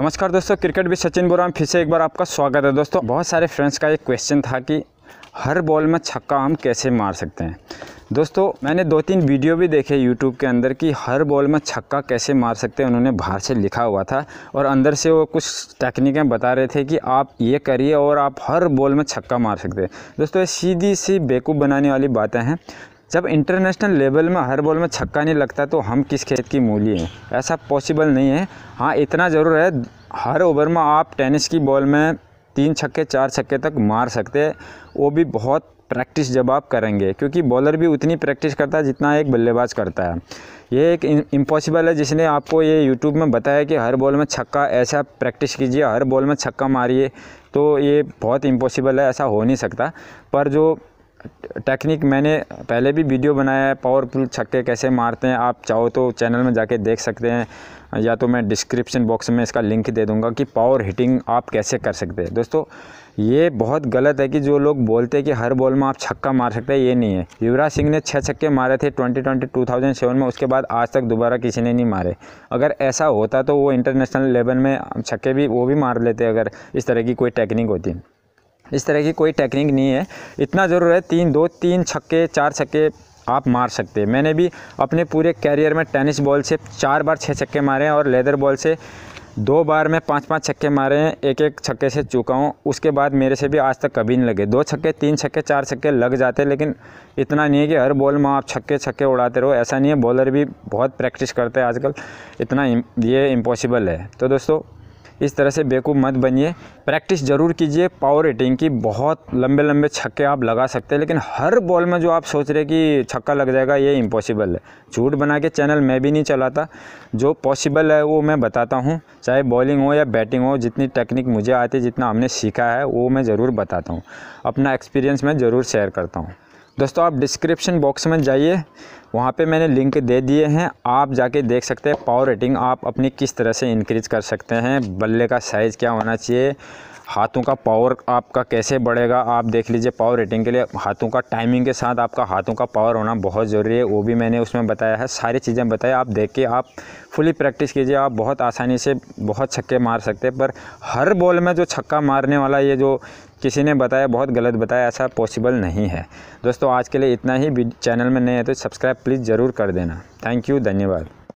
नमस्कार दोस्तों क्रिकेट भी सचिन बोरा में फिर से एक बार आपका स्वागत है दोस्तों बहुत सारे फ्रेंड्स का एक क्वेश्चन था कि हर बॉल में छक्का हम कैसे मार सकते हैं दोस्तों मैंने दो तीन वीडियो भी देखे यूट्यूब के अंदर कि हर बॉल में छक्का कैसे मार सकते हैं उन्होंने बाहर से लिखा हुआ था और अंदर से वो कुछ टेक्निकें बता रहे थे कि आप ये करिए और आप हर बॉल में छक्का मार सकते हैं दोस्तों ये सीधी सी बेवकूफ़ बनाने वाली बातें हैं जब इंटरनेशनल लेवल में हर बॉल में छक्का नहीं लगता तो हम किस खेत की मूली हैं ऐसा पॉसिबल नहीं है हाँ इतना ज़रूर है हर ओवर में आप टेनिस की बॉल में तीन छक्के चार छक्के तक मार सकते हैं वो भी बहुत प्रैक्टिस जब आप करेंगे क्योंकि बॉलर भी उतनी प्रैक्टिस करता है जितना एक बल्लेबाज करता है ये एक इम्पॉसिबल है जिसने आपको ये यूट्यूब में बताया कि हर बॉल में छक्का ऐसा प्रैक्टिस कीजिए हर बॉल में छक्का मारिए तो ये बहुत इम्पॉसिबल है ऐसा हो नहीं सकता पर जो टेक्निक मैंने पहले भी वीडियो बनाया है पावरफुल छक्के कैसे मारते हैं आप चाहो तो चैनल में जाके देख सकते हैं या तो मैं डिस्क्रिप्शन बॉक्स में इसका लिंक दे दूंगा कि पावर हिटिंग आप कैसे कर सकते हैं दोस्तों ये बहुत गलत है कि जो लोग बोलते हैं कि हर बॉल में आप छक्का मार सकते हैं ये नहीं है युवराज सिंह ने छः छक्के मारे थे twenty twenty two thousand seven में उसके बाद आज तक दोबारा किसी ने नहीं मारे अगर ऐसा होता तो वो इंटरनेशनल लेवल में छक्के भी वो भी मार लेते अगर इस तरह की कोई टेक्निक होती इस तरह की कोई टेक्निक नहीं है इतना ज़रूर है तीन दो तीन छक्के चार छक्के आप मार सकते हैं मैंने भी अपने पूरे कैरियर में टेनिस बॉल से चार बार छः छक्के मारे हैं और लेदर बॉल से दो बार मैं पाँच पाँच छक्के मारे हैं एक एक छक्के से चुका हूँ उसके बाद मेरे से भी आज तक कभी नहीं लगे दो छक्के तीन छक्के चार छक्के लग जाते लेकिन इतना नहीं है कि हर बॉल में आप छक्के छक्के उड़ाते रहो ऐसा नहीं है बॉलर भी बहुत प्रैक्टिस करते हैं आजकल इतना ये इम्पॉसिबल है तो दोस्तों इस तरह से बेकूफ़ मत बनिए प्रैक्टिस ज़रूर कीजिए पावर हिटिंग की बहुत लंबे लंबे छक्के आप लगा सकते हैं लेकिन हर बॉल में जो आप सोच रहे कि छक्का लग जाएगा ये इम्पॉसिबल है झूठ बना के चैनल मैं भी नहीं चलाता जो पॉसिबल है वो मैं बताता हूँ चाहे बॉलिंग हो या बैटिंग हो जितनी टेक्निक मुझे आती जितना हमने सीखा है वो मैं ज़रूर बताता हूँ अपना एक्सपीरियंस मैं ज़रूर शेयर करता हूँ दोस्तों आप डिस्क्रिप्शन बॉक्स में जाइए वहाँ पे मैंने लिंक दे दिए हैं आप जाके देख सकते हैं पावर रेटिंग आप अपनी किस तरह से इंक्रीज़ कर सकते हैं बल्ले का साइज़ क्या होना चाहिए हाथों का पावर आपका कैसे बढ़ेगा आप देख लीजिए पावर रेटिंग के लिए हाथों का टाइमिंग के साथ आपका हाथों का पावर होना बहुत ज़रूरी है वो भी मैंने उसमें बताया है सारी चीज़ें बताई आप देख के आप फुली प्रैक्टिस कीजिए आप बहुत आसानी से बहुत छक्के मार सकते हैं पर हर बॉल में जो छक्का मारने वाला ये जो किसी ने बताया बहुत गलत बताया ऐसा पॉसिबल नहीं है दोस्तों आज के लिए इतना ही चैनल में नए हैं तो सब्सक्राइब प्लीज़ ज़रूर कर देना थैंक यू धन्यवाद